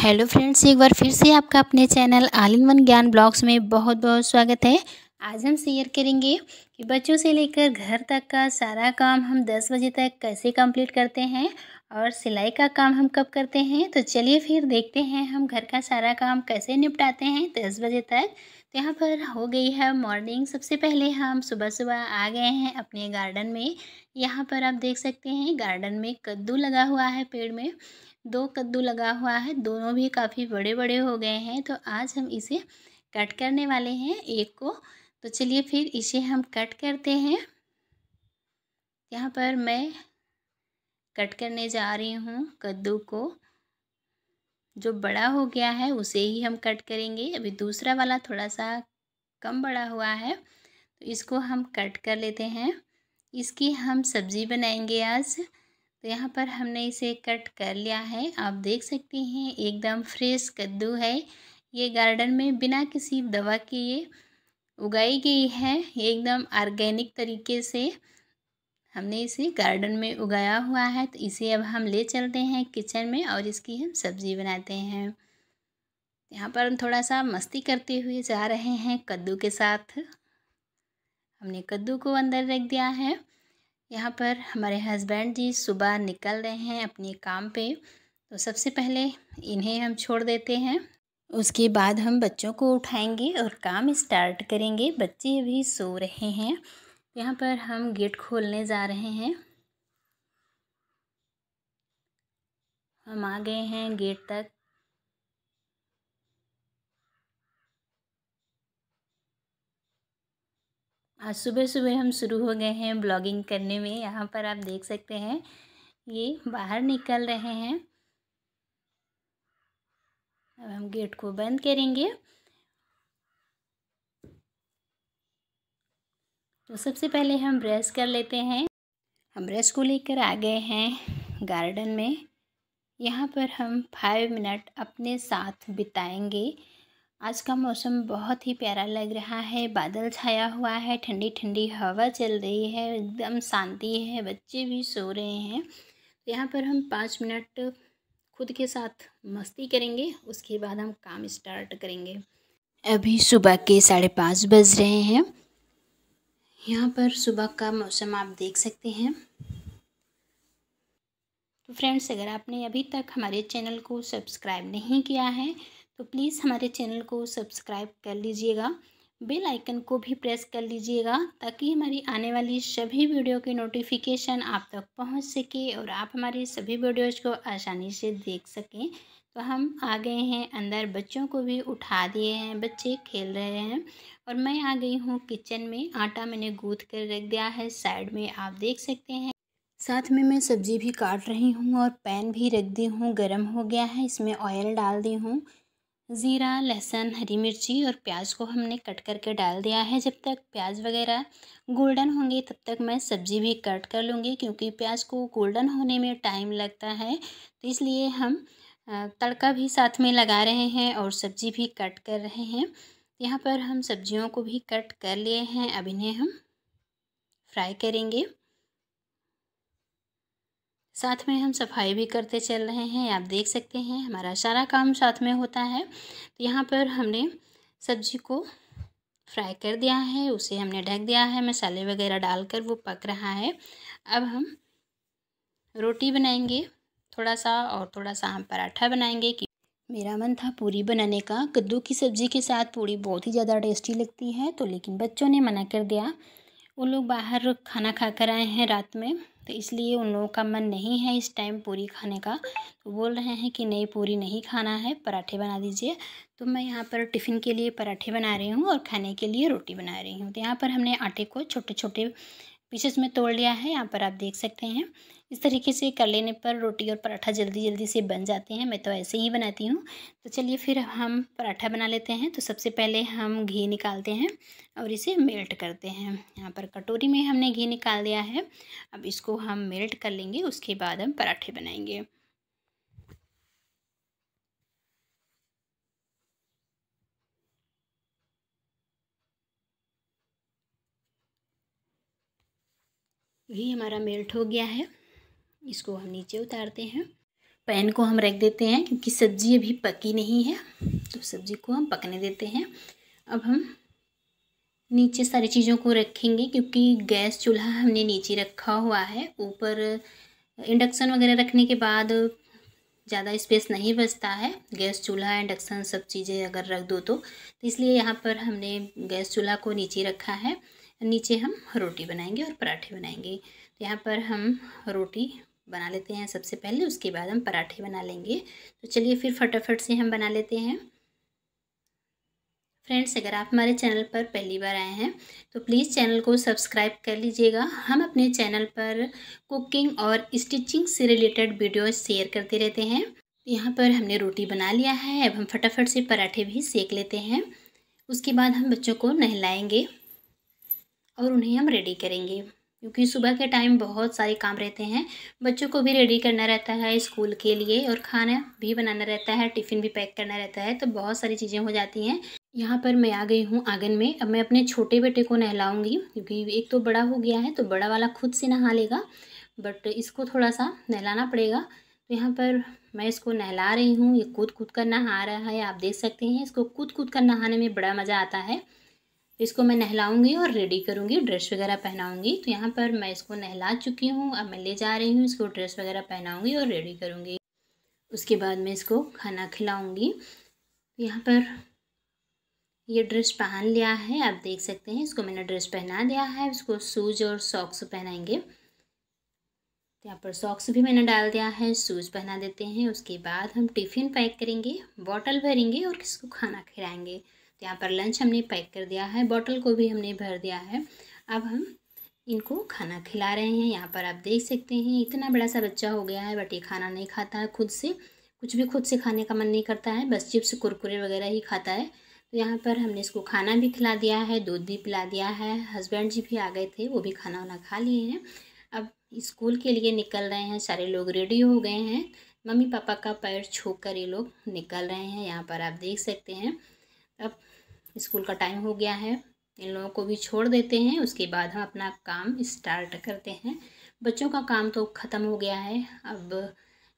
hello friends एक बार फिर से आपका अपने channel all in one Gyan blogs में बहुत बहुत स्वागत है आज हम शेयर करेंगे कि बच्चों से लेकर घर तक का सारा काम हम 10 बजे तक कैसे कंप्लीट करते हैं और सिलाई का काम हम कब करते हैं तो चलिए फिर देखते हैं हम घर का सारा काम कैसे निपटाते हैं दस बजे तक तो यहाँ पर हो गई है मॉर्निंग सबसे पहले हम सुबह सुबह आ गए हैं अपने गार्डन में यहाँ पर आप देख सकते हैं गार्डन में कद्दू लगा हुआ है पेड़ में दो कद्दू लगा हुआ है दोनों भी काफ़ी बड़े बड़े हो गए हैं तो आज हम इसे कट करने वाले हैं एक को तो चलिए फिर इसे हम कट करते हैं यहाँ पर मैं कट करने जा रही हूँ कद्दू को जो बड़ा हो गया है उसे ही हम कट करेंगे अभी दूसरा वाला थोड़ा सा कम बड़ा हुआ है तो इसको हम कट कर लेते हैं इसकी हम सब्ज़ी बनाएंगे आज तो यहाँ पर हमने इसे कट कर लिया है आप देख सकते हैं एकदम फ्रेश कद्दू है ये गार्डन में बिना किसी दवा के ये उगाई गई है एकदम ऑर्गेनिक तरीके से हमने इसे गार्डन में उगाया हुआ है तो इसे अब हम ले चलते हैं किचन में और इसकी हम सब्ज़ी बनाते हैं यहाँ पर हम थोड़ा सा मस्ती करते हुए जा रहे हैं कद्दू के साथ हमने कद्दू को अंदर रख दिया है यहाँ पर हमारे हस्बैंड जी सुबह निकल रहे हैं अपने काम पे तो सबसे पहले इन्हें हम छोड़ देते हैं उसके बाद हम बच्चों को उठाएंगे और काम स्टार्ट करेंगे बच्चे अभी सो रहे हैं यहाँ पर हम गेट खोलने जा रहे हैं हम आ गए हैं गेट तक आज सुबह सुबह हम शुरू हो गए हैं ब्लॉगिंग करने में यहाँ पर आप देख सकते हैं ये बाहर निकल रहे हैं अब हम गेट को बंद करेंगे तो सबसे पहले हम ब्रश कर लेते हैं हम ब्रश को लेकर आ गए हैं गार्डन में यहाँ पर हम फाइव मिनट अपने साथ बिताएंगे आज का मौसम बहुत ही प्यारा लग रहा है बादल छाया हुआ है ठंडी ठंडी हवा चल रही है एकदम शांति है बच्चे भी सो रहे हैं तो यहाँ पर हम पाँच मिनट खुद के साथ मस्ती करेंगे उसके बाद हम काम स्टार्ट करेंगे अभी सुबह के साढ़े पाँच बज रहे हैं यहाँ पर सुबह का मौसम आप देख सकते हैं तो फ्रेंड्स अगर आपने अभी तक हमारे चैनल को सब्सक्राइब नहीं किया है तो प्लीज़ हमारे चैनल को सब्सक्राइब कर लीजिएगा बेल आइकन को भी प्रेस कर लीजिएगा ताकि हमारी आने वाली सभी वीडियो की नोटिफिकेशन आप तक पहुंच सके और आप हमारी सभी वीडियोज़ को आसानी से देख सकें तो हम आ गए हैं अंदर बच्चों को भी उठा दिए हैं बच्चे खेल रहे हैं और मैं आ गई हूँ किचन में आटा मैंने गूँथ कर रख दिया है साइड में आप देख सकते हैं साथ में मैं सब्ज़ी भी काट रही हूँ और पैन भी रख दी हूँ गर्म हो गया है इसमें ऑयल डाल दी हूँ ज़ीरा लहसुन हरी मिर्ची और प्याज को हमने कट करके डाल दिया है जब तक प्याज वगैरह गोल्डन होंगे तब तक मैं सब्ज़ी भी कट कर लूँगी क्योंकि प्याज को गोल्डन होने में टाइम लगता है तो इसलिए हम तड़का भी साथ में लगा रहे हैं और सब्ज़ी भी कट कर रहे हैं यहाँ पर हम सब्जियों को भी कट कर लिए हैं अब इन्हें हम फ्राई करेंगे साथ में हम सफाई भी करते चल रहे हैं आप देख सकते हैं हमारा सारा काम साथ में होता है तो यहाँ पर हमने सब्जी को फ्राई कर दिया है उसे हमने ढक दिया है मसाले वगैरह डालकर वो पक रहा है अब हम रोटी बनाएंगे थोड़ा सा और थोड़ा सा हम पराठा बनाएंगे कि मेरा मन था पूरी बनाने का कद्दू की सब्ज़ी के साथ पूरी बहुत ही ज़्यादा टेस्टी लगती है तो लेकिन बच्चों ने मना कर दिया वो लोग बाहर खाना खा कर आए हैं रात में तो इसलिए उन लोगों का मन नहीं है इस टाइम पूरी खाने का तो बोल रहे हैं कि नहीं पूरी नहीं खाना है पराठे बना दीजिए तो मैं यहाँ पर टिफ़िन के लिए पराठे बना रही हूँ और खाने के लिए रोटी बना रही हूँ तो यहाँ पर हमने आटे को छोटे छोटे पीसेस में तोड़ लिया है यहाँ पर आप देख सकते हैं इस तरीके से कर लेने पर रोटी और पराठा जल्दी जल्दी से बन जाते हैं मैं तो ऐसे ही बनाती हूँ तो चलिए फिर हम पराठा बना लेते हैं तो सबसे पहले हम घी निकालते हैं और इसे मेल्ट करते हैं यहाँ पर कटोरी में हमने घी निकाल दिया है अब इसको हम मेल्ट कर लेंगे उसके बाद हम पराठे बनाएंगे भी हमारा मेल्ट हो गया है इसको हम नीचे उतारते हैं पैन को हम रख देते हैं क्योंकि सब्ज़ी अभी पकी नहीं है तो सब्ज़ी को हम पकने देते हैं अब हम नीचे सारी चीज़ों को रखेंगे क्योंकि गैस चूल्हा हमने नीचे रखा हुआ है ऊपर इंडक्शन वगैरह रखने के बाद ज़्यादा स्पेस नहीं बचता है गैस चूल्हा इंडक्शन सब चीज़ें अगर रख दो तो, तो इसलिए यहाँ पर हमने गैस चूल्हा को नीचे रखा है नीचे हम रोटी बनाएंगे और पराठे बनाएंगे तो यहाँ पर हम रोटी बना लेते हैं सबसे पहले उसके बाद हम पराठे बना लेंगे तो चलिए फिर फटाफट से हम बना लेते हैं फ्रेंड्स अगर आप हमारे चैनल पर पहली बार आए हैं तो प्लीज़ चैनल को सब्सक्राइब कर लीजिएगा हम अपने चैनल पर कुकिंग और स्टिचिंग से रिलेटेड वीडियो शेयर करते रहते हैं तो यहाँ पर हमने रोटी बना लिया है अब हम फटाफट से पराठे भी सेक लेते हैं उसके बाद हम बच्चों को नहलाएंगे और उन्हें हम रेडी करेंगे क्योंकि सुबह के टाइम बहुत सारे काम रहते हैं बच्चों को भी रेडी करना रहता है स्कूल के लिए और खाना भी बनाना रहता है टिफ़िन भी पैक करना रहता है तो बहुत सारी चीज़ें हो जाती हैं यहाँ पर मैं आ गई हूँ आंगन में अब मैं अपने छोटे बेटे को नहलाऊंगी क्योंकि एक तो बड़ा हो गया है तो बड़ा वाला खुद से नहा लेगा बट इसको थोड़ा सा नहलाना पड़ेगा तो यहाँ पर मैं इसको नहला रही हूँ ये कूद कूद कर नहा रहा है आप देख सकते हैं इसको कूद कूद कर नहाने में बड़ा मज़ा आता है इसको मैं नहलाऊंगी और रेडी करूंगी ड्रेस वगैरह पहनाऊंगी तो यहाँ पर मैं इसको नहला चुकी हूँ अब मैं ले जा रही हूँ इसको ड्रेस वगैरह पहनाऊंगी और रेडी करूँगी उसके बाद मैं इसको खाना खिलाऊंगी यहाँ पर ये ड्रेस पहन लिया है आप देख सकते हैं इसको मैंने ड्रेस पहना दिया है इसको सूज और सॉक्स पहनाएंगे तो यहाँ पर सॉक्स भी मैंने डाल दिया है सूज पहना देते हैं उसके बाद हम टिफ़िन पैक करेंगे बॉटल भरेंगे और किसको खाना खिलाएंगे तो यहाँ पर लंच हमने पैक कर दिया है बॉटल को भी हमने भर दिया है अब हम इनको खाना खिला रहे हैं यहाँ पर आप देख सकते हैं इतना बड़ा सा बच्चा हो गया है बट ये खाना नहीं खाता है खुद से कुछ भी खुद से खाने का मन नहीं करता है बस चिप्स कुरकुरे वगैरह ही खाता है तो यहाँ पर हमने इसको खाना भी खिला दिया है दूध भी पिला दिया है हस्बैंड जी भी आ गए थे वो भी खाना वाना खा लिए हैं अब स्कूल के लिए निकल रहे हैं सारे लोग रेडी हो गए हैं मम्मी पापा का पैर छू कर ये लोग निकल रहे हैं यहाँ पर आप देख सकते हैं अब स्कूल का टाइम हो गया है इन लोगों को भी छोड़ देते हैं उसके बाद हम अपना काम स्टार्ट करते हैं बच्चों का काम तो ख़त्म हो गया है अब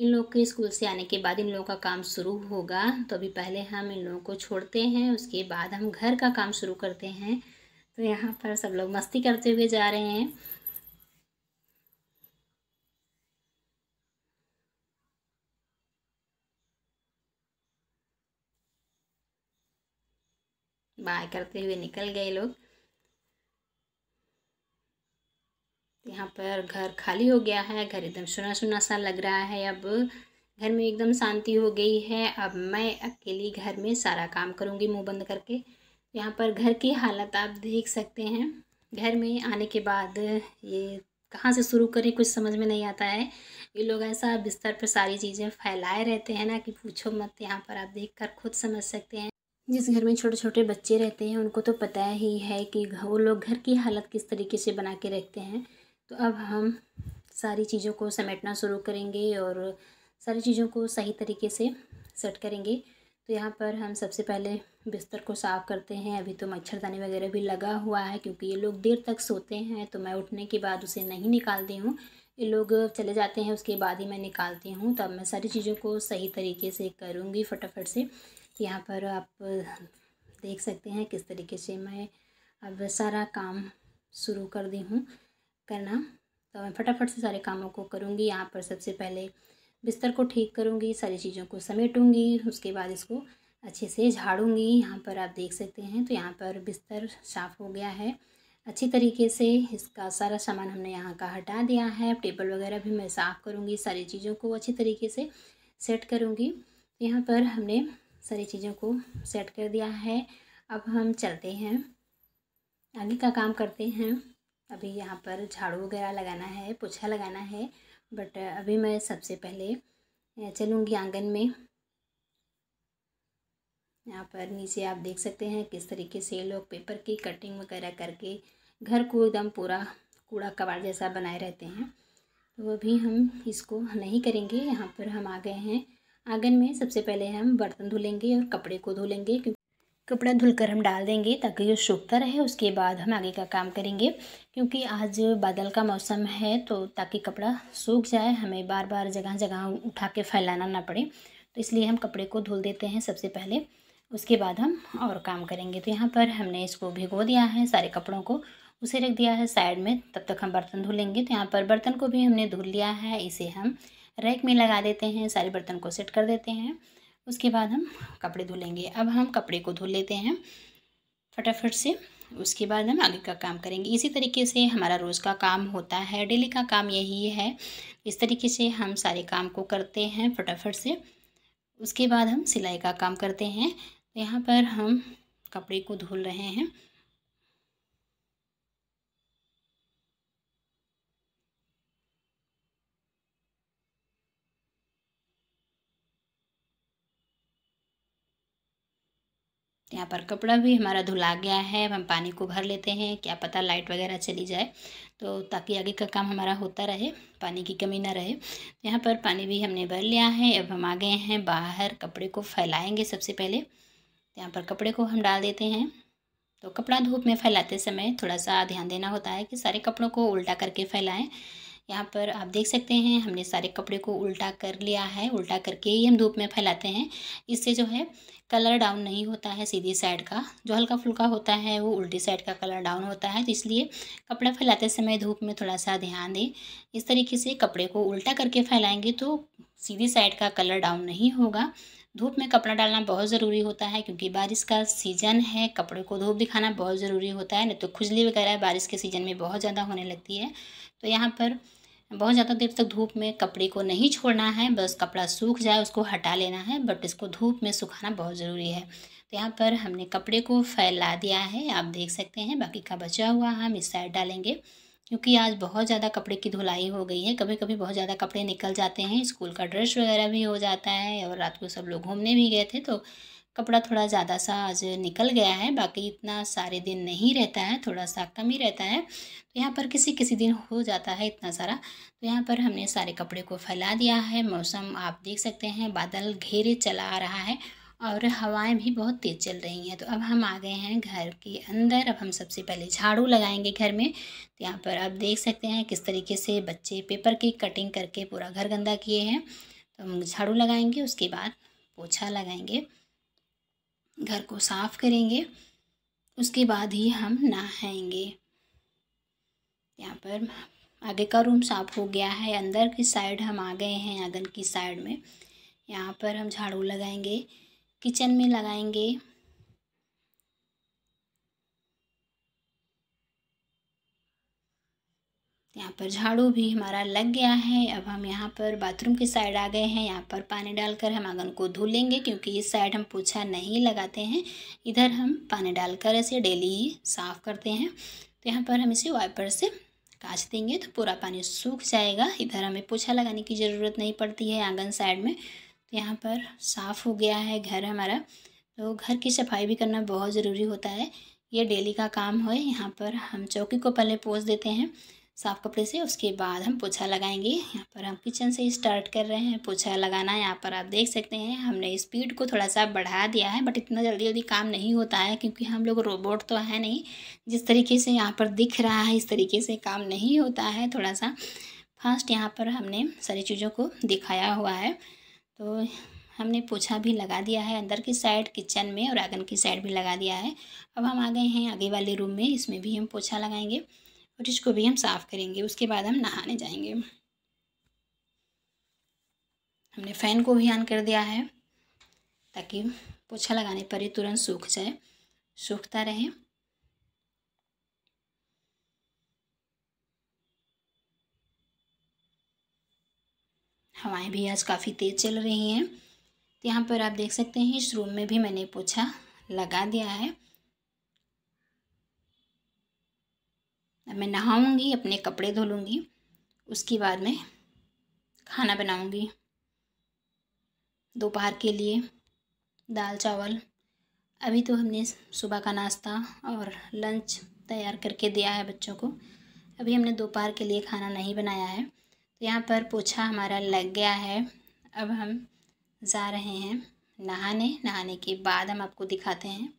इन लोग के स्कूल से आने के बाद इन लोगों का काम शुरू होगा तो अभी पहले हम इन लोगों को छोड़ते हैं उसके बाद हम घर का काम शुरू करते हैं तो यहाँ पर सब लोग मस्ती करते हुए जा रहे हैं बाय करते हुए निकल गए लोग यहाँ पर घर खाली हो गया है घर एकदम सुना सुना सा लग रहा है अब घर में एकदम शांति हो गई है अब मैं अकेली घर में सारा काम करूँगी मुंह बंद करके यहाँ पर घर की हालत आप देख सकते हैं घर में आने के बाद ये कहाँ से शुरू करें कुछ समझ में नहीं आता है ये लोग ऐसा बिस्तर पर सारी चीज़ें फैलाए रहते हैं ना कि पूछो मत यहाँ पर आप देख कर खुद समझ सकते हैं जिस घर में छोटे छोटे बच्चे रहते हैं उनको तो पता ही है कि वो लोग घर की हालत किस तरीके से बना के रखते हैं तो अब हम सारी चीज़ों को समेटना शुरू करेंगे और सारी चीज़ों को सही तरीके से सेट करेंगे तो यहाँ पर हम सबसे पहले बिस्तर को साफ़ करते हैं अभी तो मच्छरदानी वगैरह भी लगा हुआ है क्योंकि ये लोग देर तक सोते हैं तो मैं उठने के बाद उसे नहीं निकालती हूँ ये लोग चले जाते हैं उसके बाद ही मैं निकालती हूँ तब तो मैं सारी चीज़ों को सही तरीके से करूँगी फटाफट से यहाँ पर आप देख सकते हैं किस तरीके से मैं अब सारा काम शुरू कर दी हूँ करना तो मैं फटाफट से सारे कामों को करूँगी यहाँ पर सबसे पहले बिस्तर को ठीक करूँगी सारी चीज़ों को समेटूँगी उसके बाद इसको अच्छे से झाड़ूँगी यहाँ पर आप देख सकते हैं तो यहाँ पर बिस्तर साफ़ हो गया है अच्छी तरीके से इसका सारा सामान हमने यहाँ का हटा दिया है टेबल वगैरह भी मैं साफ़ करूँगी सारी चीज़ों को अच्छी तरीके से सेट करूँगी यहाँ पर हमने सारी चीज़ों को सेट कर दिया है अब हम चलते हैं आगे का काम करते हैं अभी यहाँ पर झाड़ू वगैरह लगाना है पोछा लगाना है बट अभी मैं सबसे पहले चलूँगी आंगन में यहाँ पर नीचे आप देख सकते हैं किस तरीके से लोग पेपर की कटिंग वगैरह करके घर को एकदम पूरा कूड़ा कबाड़ जैसा बनाए रहते हैं तो अभी हम इसको नहीं करेंगे यहाँ पर हम आ गए हैं आंगन में सबसे पहले हम बर्तन धुलेंगे और कपड़े को धुलेंगे क्योंकि कपड़ा धुलकर हम डाल देंगे ताकि वो सूखता रहे उसके बाद हम आगे का काम करेंगे क्योंकि आज बादल का मौसम है तो ताकि कपड़ा सूख जाए हमें बार बार जगह जगह उठा के फैलाना ना पड़े तो इसलिए हम कपड़े को धुल देते हैं सबसे पहले उसके बाद हम और काम करेंगे तो यहाँ पर हमने इसको भिगो दिया है सारे कपड़ों को उसे रख दिया है साइड में तब तक हम बर्तन धुलेंगे तो यहाँ पर बर्तन को भी हमने धुल लिया है इसे हम रैक में लगा देते हैं सारे बर्तन को सेट कर देते हैं उसके बाद हम कपड़े धुलेंगे अब हम कपड़े को धो लेते हैं फटाफट से उसके बाद हम आगे का काम करेंगे इसी तरीके से हमारा रोज़ का काम होता है डेली का काम यही है इस तरीके से हम सारे काम को करते हैं फटाफट से उसके बाद हम सिलाई का काम करते हैं तो यहाँ पर हम कपड़े को धुल रहे हैं यहाँ पर कपड़ा भी हमारा धुला गया है हम पानी को भर लेते हैं क्या पता लाइट वगैरह चली जाए तो ताकि आगे का काम हमारा होता रहे पानी की कमी ना रहे तो यहाँ पर पानी भी हमने भर लिया है अब हम आ गए हैं बाहर कपड़े को फैलाएंगे सबसे पहले तो यहाँ पर कपड़े को हम डाल देते हैं तो कपड़ा धूप में फैलाते समय थोड़ा सा ध्यान देना होता है कि सारे कपड़ों को उल्टा करके फैलाएँ यहाँ पर आप देख सकते हैं हमने सारे कपड़े को उल्टा कर लिया है उल्टा करके ही हम धूप में फैलाते हैं इससे जो है कलर डाउन नहीं होता है सीधी साइड का जो हल्का फुल्का होता है वो उल्टी साइड का कलर डाउन होता है तो इसलिए कपड़ा फैलाते समय धूप में थोड़ा सा ध्यान दें इस तरीके से कपड़े को उल्टा करके फैलाएंगे तो सीधी साइड का कलर डाउन नहीं होगा धूप में कपड़ा डालना बहुत ज़रूरी होता है क्योंकि बारिश का सीज़न है कपड़े को धूप दिखाना बहुत ज़रूरी होता है नहीं तो खुजली वगैरह बारिश के सीज़न में बहुत ज़्यादा होने लगती है तो यहाँ पर बहुत ज़्यादा देर तक धूप में कपड़े को नहीं छोड़ना है बस कपड़ा सूख जाए उसको हटा लेना है बट इसको धूप में सुखाना बहुत ज़रूरी है तो यहाँ पर हमने कपड़े को फैला दिया है आप देख सकते हैं बाकी का बचा हुआ हम इस साइड डालेंगे क्योंकि आज बहुत ज़्यादा कपड़े की धुलाई हो गई है कभी कभी बहुत ज़्यादा कपड़े निकल जाते हैं स्कूल का ड्रेस वगैरह भी हो जाता है और रात को सब लोग घूमने भी गए थे तो कपड़ा थोड़ा ज़्यादा सा आज निकल गया है बाकी इतना सारे दिन नहीं रहता है थोड़ा सा कम ही रहता है तो यहाँ पर किसी किसी दिन हो जाता है इतना सारा तो यहाँ पर हमने सारे कपड़े को फैला दिया है मौसम आप देख सकते हैं बादल घेरे चला आ रहा है और हवाएं भी बहुत तेज़ चल रही हैं तो अब हम आ गए हैं घर के अंदर अब हम सबसे पहले झाड़ू लगाएंगे घर में तो यहाँ पर आप देख सकते हैं किस तरीके से बच्चे पेपर की कटिंग करके पूरा घर गंदा किए हैं तो हम झाड़ू लगाएंगे उसके बाद पोछा लगाएंगे घर को साफ़ करेंगे उसके बाद ही हम नहाएंगे यहाँ पर आगे का रूम साफ़ हो गया है अंदर की साइड हम आ गए हैं आंगन की साइड में यहाँ पर हम झाड़ू लगाएंगे किचन में लगाएंगे यहाँ पर झाड़ू भी हमारा लग गया है अब हम यहाँ पर बाथरूम की साइड आ गए हैं यहाँ पर पानी डालकर हम आंगन को धो लेंगे क्योंकि इस साइड हम पोछा नहीं लगाते हैं इधर हम पानी डालकर ऐसे डेली ही साफ़ करते हैं तो यहाँ पर हम इसे वाइपर से काच देंगे तो पूरा पानी सूख जाएगा इधर हमें पोछा लगाने की ज़रूरत नहीं पड़ती है आंगन साइड में तो यहाँ पर साफ़ हो गया है घर हमारा तो घर की सफाई भी करना बहुत ज़रूरी होता है ये डेली का काम हो यहाँ पर हम चौकी को पहले पोस देते हैं साफ़ कपड़े से उसके बाद हम पोछा लगाएंगे यहाँ पर हम किचन से स्टार्ट कर रहे हैं पोछा लगाना यहाँ पर आप देख सकते हैं हमने स्पीड को थोड़ा सा बढ़ा दिया है बट इतना जल्दी जल्दी काम नहीं होता है क्योंकि हम लोग रोबोट तो है नहीं जिस तरीके से यहाँ पर दिख रहा है इस तरीके से काम नहीं होता है थोड़ा सा फास्ट यहाँ पर हमने सारी चीज़ों को दिखाया हुआ है तो हमने पोछा भी लगा दिया है अंदर की साइड किचन में और आंगन की साइड भी लगा दिया है अब हम आ गए हैं आगे वाले रूम में इसमें भी हम पोछा लगाएंगे और इसको भी हम साफ़ करेंगे उसके बाद हम नहाने जाएंगे हमने फ़ैन को भी ऑन कर दिया है ताकि पोछा लगाने पर ही तुरंत सूख जाए सूखता रहे हवाएं भी आज काफ़ी तेज़ चल रही हैं तो यहाँ पर आप देख सकते हैं इस रूम में भी मैंने पोछा लगा दिया है अब मैं नहाऊंगी अपने कपड़े धो लूँगी उसके बाद में खाना बनाऊंगी दोपहर के लिए दाल चावल अभी तो हमने सुबह का नाश्ता और लंच तैयार करके दिया है बच्चों को अभी हमने दोपहर के लिए खाना नहीं बनाया है तो यहाँ पर पोछा हमारा लग गया है अब हम जा रहे हैं नहाने नहाने के बाद हम आपको दिखाते हैं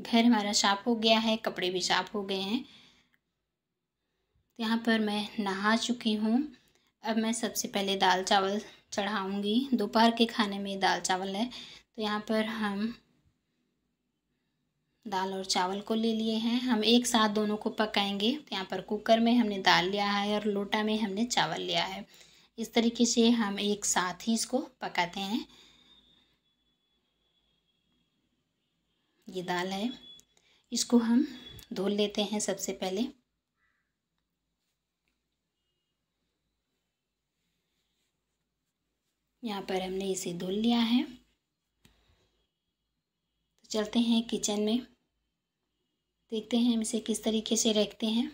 घर हमारा साफ हो गया है कपड़े भी साफ हो गए हैं तो यहाँ पर मैं नहा चुकी हूँ अब मैं सबसे पहले दाल चावल चढ़ाऊँगी दोपहर के खाने में दाल चावल है तो यहाँ पर हम दाल और चावल को ले लिए हैं हम एक साथ दोनों को पकाएंगे तो यहाँ पर कुकर में हमने दाल लिया है और लोटा में हमने चावल लिया है इस तरीके से हम एक साथ ही इसको पकाते हैं ये दाल है इसको हम धो लेते हैं सबसे पहले यहाँ पर हमने इसे धुल लिया है तो चलते हैं किचन में देखते हैं हम इसे किस तरीके से रखते हैं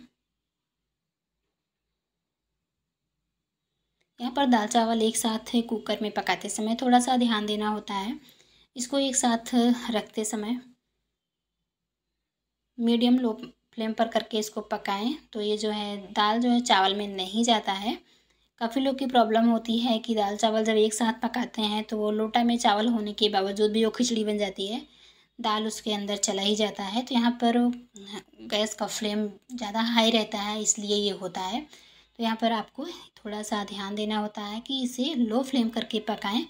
यहाँ पर दाल चावल एक साथ कुकर में पकाते समय थोड़ा सा ध्यान देना होता है इसको एक साथ रखते समय मीडियम लो फ्लेम पर करके इसको पकाएं तो ये जो है दाल जो है चावल में नहीं जाता है काफ़ी लोग की प्रॉब्लम होती है कि दाल चावल जब एक साथ पकाते हैं तो वो लोटा में चावल होने के बावजूद भी वो खिचड़ी बन जाती है दाल उसके अंदर चला ही जाता है तो यहाँ पर गैस का फ्लेम ज़्यादा हाई रहता है इसलिए ये होता है तो यहाँ पर आपको थोड़ा सा ध्यान देना होता है कि इसे लो फ्लेम करके पकाएं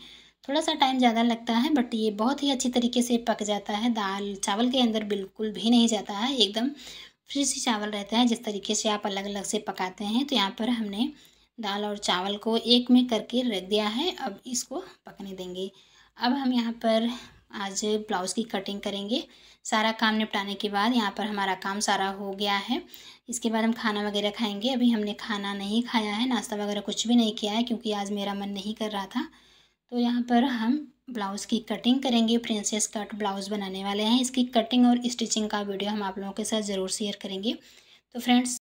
थोड़ा सा टाइम ज़्यादा लगता है बट ये बहुत ही अच्छी तरीके से पक जाता है दाल चावल के अंदर बिल्कुल भी नहीं जाता है एकदम फ्रिज चावल रहता है जिस तरीके से आप अलग अलग से पकाते हैं तो यहाँ पर हमने दाल और चावल को एक में करके रख दिया है अब इसको पकने देंगे अब हम यहाँ पर आज ब्लाउज़ की कटिंग करेंगे सारा काम निपटाने के बाद यहाँ पर हमारा काम सारा हो गया है इसके बाद हम खाना वगैरह खाएंगे अभी हमने खाना नहीं खाया है नाश्ता वगैरह कुछ भी नहीं किया है क्योंकि आज मेरा मन नहीं कर रहा था तो यहाँ पर हम ब्लाउज़ की कटिंग करेंगे प्रिंसेस कट ब्लाउज़ बनाने वाले हैं इसकी कटिंग और स्टिचिंग का वीडियो हम आप लोगों के साथ ज़रूर शेयर करेंगे तो फ्रेंड्स